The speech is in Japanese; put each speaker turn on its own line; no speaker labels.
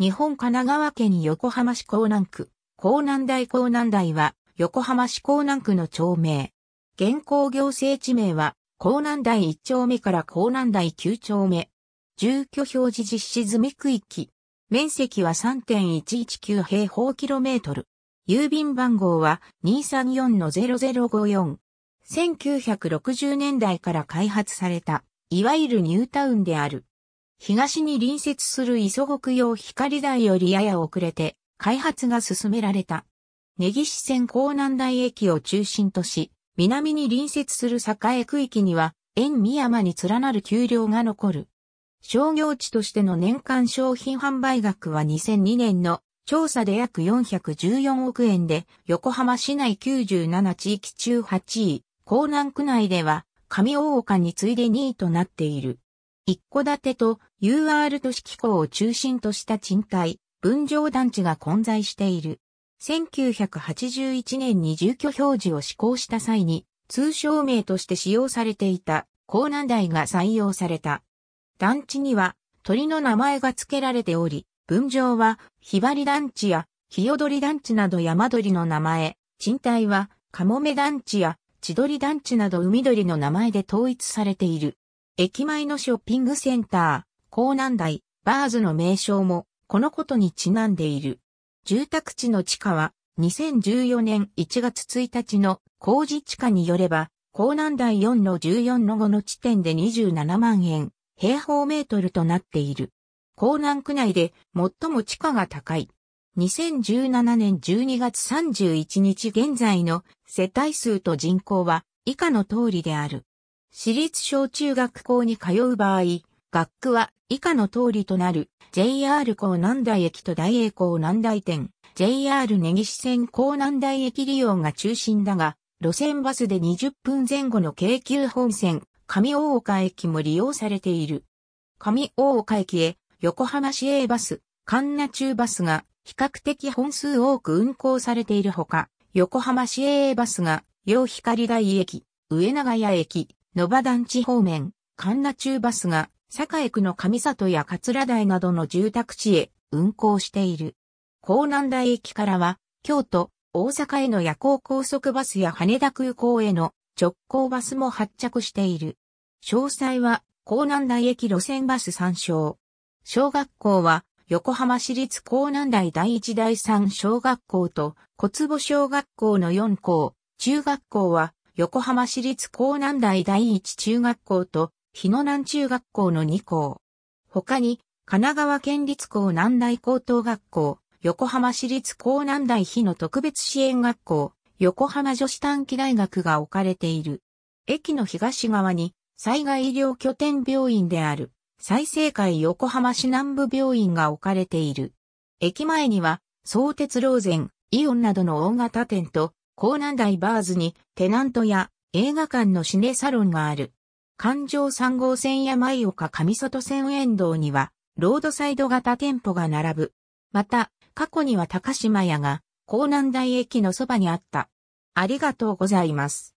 日本神奈川県横浜市港南区、港南台港南台は、横浜市港南区の町名。現行行政地名は、港南台1丁目から港南台9丁目。住居表示実施済み区域。面積は3.119平方キロメートル。郵便番号は234-0054。1960年代から開発された、いわゆるニュータウンである。東に隣接する磯国用光台よりやや遅れて開発が進められた。根岸線港南台駅を中心とし、南に隣接する栄区域には、縁宮山に連なる丘陵が残る。商業地としての年間商品販売額は2002年の調査で約414億円で、横浜市内97地域中8位、江南区内では、上大岡に次いで2位となっている。一戸建てと UR 都市機構を中心とした賃貸、分譲団地が混在している。1981年に住居表示を施行した際に、通称名として使用されていた、港南台が採用された。団地には鳥の名前が付けられており、分譲はひばり団地やひよどり団地など山鳥の名前、賃貸はかもめ団地や千鳥団地など海鳥の名前で統一されている。駅前のショッピングセンター、港南台、バーズの名称も、このことにちなんでいる。住宅地の地価は、2014年1月1日の工事地価によれば、港南台4の14の5の地点で27万円、平方メートルとなっている。港南区内で最も地価が高い。2017年12月31日現在の世帯数と人口は以下の通りである。私立小中学校に通う場合、学区は以下の通りとなる JR 港南台駅と大栄港南台店、JR 根岸線港南台駅利用が中心だが、路線バスで20分前後の京急本線、上大岡駅も利用されている。上大岡駅へ横浜市営バス、神奈中バスが比較的本数多く運行されているほか、横浜市営バスが、洋光台駅、上長屋駅、野場団地方面、神奈中バスが、堺区の上里や桂台などの住宅地へ運行している。港南台駅からは、京都、大阪への夜行高速バスや羽田空港への直行バスも発着している。詳細は、港南台駅路線バス参照。小学校は、横浜市立港南台第1第3小学校と小坪小学校の4校、中学校は横浜市立港南台第一中学校と日野南中学校の2校。他に、神奈川県立港南台高等学校、横浜市立港南台日野特別支援学校、横浜女子短期大学が置かれている。駅の東側に、災害医療拠点病院である、再生会横浜市南部病院が置かれている。駅前には、相鉄ローゼン、イオンなどの大型店と、港南台バーズにテナントや映画館のシネサロンがある。環状3号線や舞岡上外線沿道には、ロードサイド型店舗が並ぶ。また、過去には高島屋が、港南台駅のそばにあった。ありがとうございます。